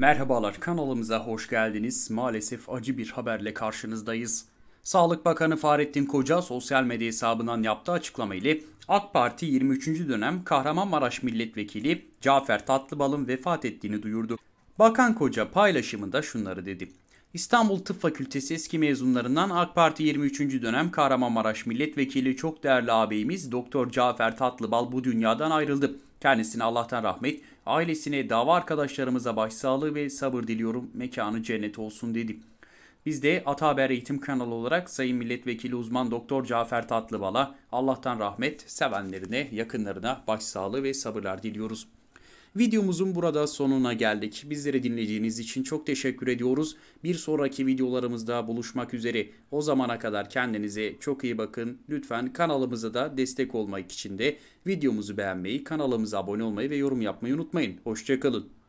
Merhabalar kanalımıza hoş geldiniz. Maalesef acı bir haberle karşınızdayız. Sağlık Bakanı Fahrettin Koca sosyal medya hesabından yaptığı açıklama ile AK Parti 23. dönem Kahramanmaraş Milletvekili Cafer Tatlıbal'ın vefat ettiğini duyurdu. Bakan Koca paylaşımında şunları dedi. İstanbul Tıp Fakültesi eski mezunlarından AK Parti 23. dönem Kahramanmaraş Milletvekili çok değerli ağabeyimiz Doktor Cafer Tatlıbal bu dünyadan ayrıldı. Kendisine Allah'tan rahmet, ailesine, dava arkadaşlarımıza başsağlığı ve sabır diliyorum. Mekanı cennet olsun dedi. Biz de Ata Haber Eğitim kanalı olarak Sayın Milletvekili uzman Doktor Cafer Tatlıbal'a Allah'tan rahmet, sevenlerine, yakınlarına başsağlığı ve sabırlar diliyoruz. Videomuzun burada sonuna geldik. Bizleri dinlediğiniz için çok teşekkür ediyoruz. Bir sonraki videolarımızda buluşmak üzere. O zamana kadar kendinize çok iyi bakın. Lütfen kanalımıza da destek olmak için de videomuzu beğenmeyi, kanalımıza abone olmayı ve yorum yapmayı unutmayın. Hoşçakalın.